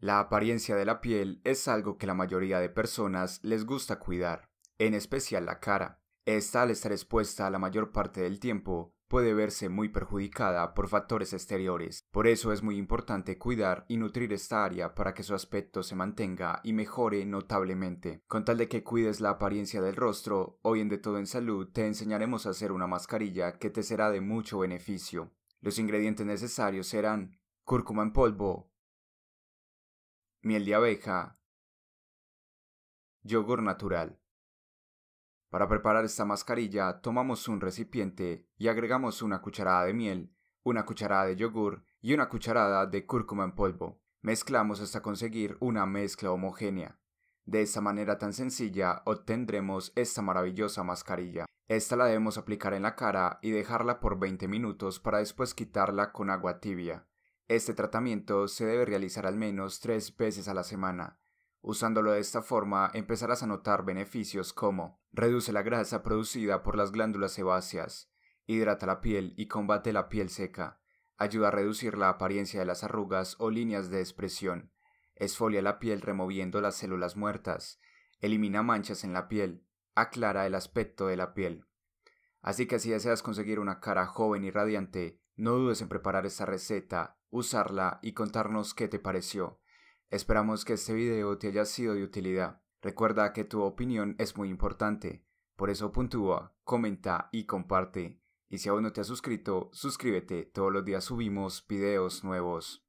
La apariencia de la piel es algo que la mayoría de personas les gusta cuidar, en especial la cara. Esta al estar expuesta la mayor parte del tiempo puede verse muy perjudicada por factores exteriores. Por eso es muy importante cuidar y nutrir esta área para que su aspecto se mantenga y mejore notablemente. Con tal de que cuides la apariencia del rostro, hoy en De Todo en Salud te enseñaremos a hacer una mascarilla que te será de mucho beneficio. Los ingredientes necesarios serán cúrcuma en polvo, miel de abeja, yogur natural. Para preparar esta mascarilla tomamos un recipiente y agregamos una cucharada de miel, una cucharada de yogur y una cucharada de cúrcuma en polvo. Mezclamos hasta conseguir una mezcla homogénea. De esta manera tan sencilla obtendremos esta maravillosa mascarilla. Esta la debemos aplicar en la cara y dejarla por 20 minutos para después quitarla con agua tibia. Este tratamiento se debe realizar al menos tres veces a la semana. Usándolo de esta forma empezarás a notar beneficios como reduce la grasa producida por las glándulas sebáceas, hidrata la piel y combate la piel seca, ayuda a reducir la apariencia de las arrugas o líneas de expresión, esfolia la piel removiendo las células muertas, elimina manchas en la piel, aclara el aspecto de la piel. Así que si deseas conseguir una cara joven y radiante, no dudes en preparar esta receta, usarla y contarnos qué te pareció. Esperamos que este video te haya sido de utilidad. Recuerda que tu opinión es muy importante, por eso puntúa, comenta y comparte. Y si aún no te has suscrito, suscríbete, todos los días subimos videos nuevos.